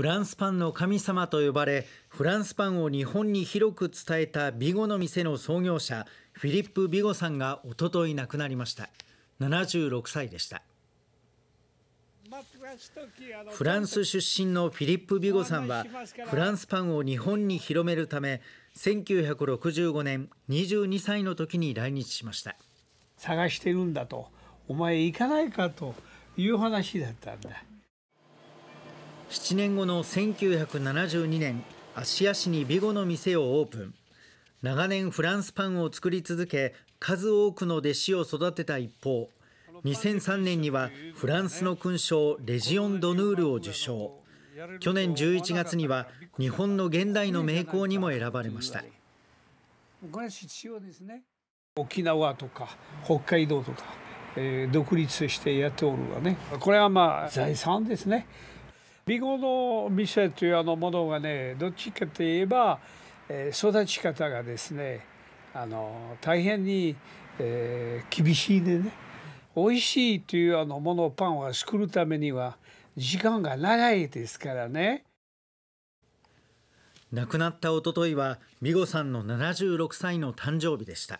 フランスパンの神様と呼ばれフランスパンを日本に広く伝えたビゴの店の創業者フィリップ・ビゴさんがおととい亡くなりました76歳でしたフランス出身のフィリップ・ビゴさんはフランスパンを日本に広めるため1965年22歳の時に来日しました探してるんだとお前行かないかという話だったんだ7年後の1972年芦屋市にビゴの店をオープン長年フランスパンを作り続け数多くの弟子を育てた一方2003年にはフランスの勲章レジオン・ドヌールを受賞去年11月には日本の現代の名工にも選ばれました沖縄とか北海道とか、えー、独立してやっておるわねこれはまあ財産ですね美語の店というあのものがねどっちかといえば、えー、育ち方がですねあの大変に、えー、厳しいでね美味しいというあのものパンは作るためには時間が長いですからね。亡くなったおとといは美子さんの76歳の誕生日でした。